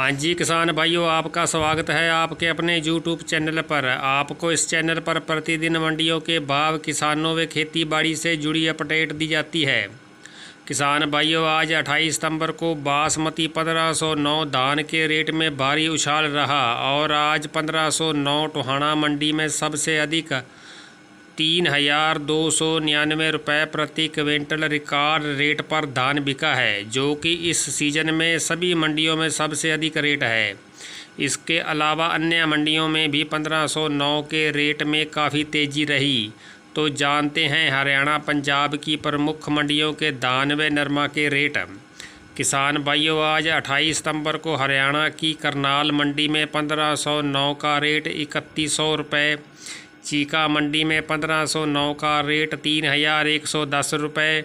हाँ जी किसान भाइयों आपका स्वागत है आपके अपने यूट्यूब चैनल पर आपको इस चैनल पर प्रतिदिन मंडियों के भाव किसानों व बाड़ी से जुड़ी अपडेट दी जाती है किसान भाइयों आज 28 सितंबर को बासमती 1509 धान के रेट में भारी उछाल रहा और आज 1509 टोहाना मंडी में सबसे अधिक तीन हजार दो सौ निन्यानवे रुपये प्रति क्विंटल रिकॉर्ड रेट पर धान बिका है जो कि इस सीजन में सभी मंडियों में सबसे अधिक रेट है इसके अलावा अन्य मंडियों में भी पंद्रह सौ नौ के रेट में काफ़ी तेज़ी रही तो जानते हैं हरियाणा पंजाब की प्रमुख मंडियों के धान व नरमा के रेट किसान भाइयों आज 28 सितंबर को हरियाणा की करनाल मंडी में 1509 का रेट इकतीस सौ रुपये चीका मंडी में पंद्रह सौ नौ का रेट तीन हज़ार एक सौ दस रुपये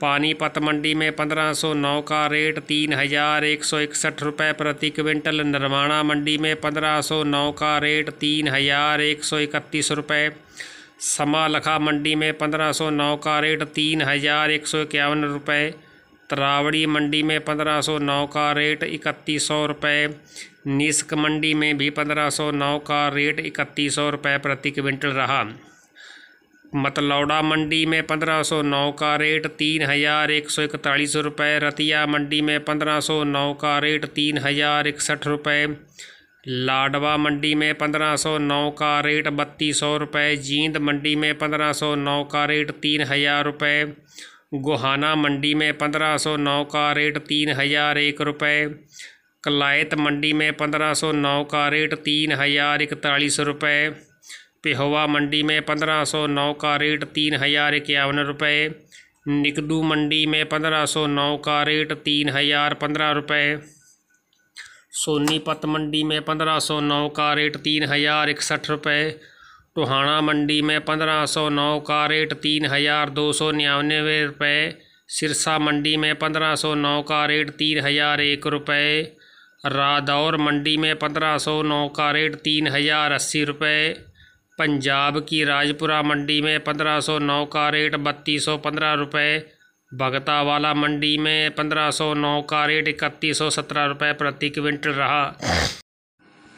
पानीपत मंडी में पंद्रह सौ नौ का रेट तीन हज़ार एक सौ इकसठ रुपये प्रति क्विंटल निर्माणा मंडी में पंद्रह सौ नौ का रेट तीन हज़ार एक सौ इकतीस रुपये समालखा मंडी में पंद्रह सौ नौ का रेट तीन हज़ार एक सौ इक्यावन रुपये त्रावड़ी मंडी में पंद्रह सौ नौ का रेट इकतीस सौ रुपये निस्क मंडी में भी 1509 का रेट इकतीस सौ रुपये प्रति क्विंटल रहा मतलौड़ा मंडी में 1509 का रेट तीन हज़ार एक सौ इकतालीस रुपये रतिया मंडी में 1509 का रेट तीन हज़ार इकसठ रुपये लाडवा मंडी में 1509 का रेट बत्तीस सौ रुपये जींद मंडी में 1509 का रेट तीन हज़ार रुपये गोहाना मंडी में 1509 का रेट तीन हज़ार एक रुपये कलायत मंडी में पंद्रह सौ नौ का रेट तीन हज़ार इकतालीस रुपये पिहवा मंडी में पंद्रह सौ नौ का रेट तीन हज़ार इक्यावन रुपये निकडू मंडी में पंद्रह सौ नौ का रेट तीन हज़ार पंद्रह रुपये सोनीपत मंडी में पंद्रह सौ नौ का रेट तीन हज़ार इकसठ रुपये टोहाना मंडी में पंद्रह सौ नौ का रेट तीन हज़ार दो सौ निन्यानवे रुपये सिरसा मंडी में पंद्रह सौ नौ का रेट तीन हज़ार एक रुपये रादौर मंडी में पंद्रह सौ नौ का रेट तीन हज़ार अस्सी रुपये पंजाब की राजपुरा मंडी में पंद्रह सौ नौ का रेट बत्तीस सौ पंद्रह रुपये भगतावाला मंडी में पंद्रह सौ नौ का रेट इकतीस सौ सत्रह रुपये प्रति क्विंटल रहा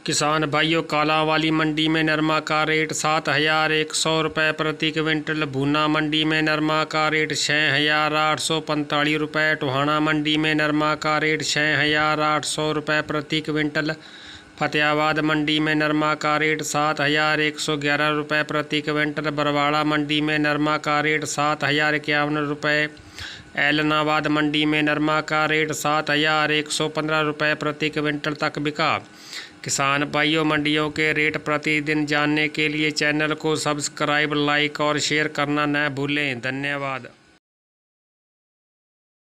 किसान भाइयों काला वाली मंडी में नरमा का रेट सात हज़ार एक सौ रुपये प्रति क्विंटल भूना मंडी में नरमा का रेट छः हज़ार आठ सौ पैंतालीस रुपये टोहाना मंडी में नरमा का रेट छः हज़ार आठ सौ रुपये प्रति क्विंटल फतेहाबाद मंडी में नरमा का रेट सात हज़ार एक सौ ग्यारह रुपये प्रति क्विंटल बरवाड़ा मंडी में नरमा का रेट सात हज़ार इक्यावन रुपये एलनाबाद मंडी में नरमा का रेट सात हज़ार एक सौ पंद्रह रुपये प्रति क्विंटल तक बिका किसान भाइयों मंडियों के रेट प्रतिदिन जानने के लिए चैनल को सब्सक्राइब लाइक और शेयर करना न भूलें धन्यवाद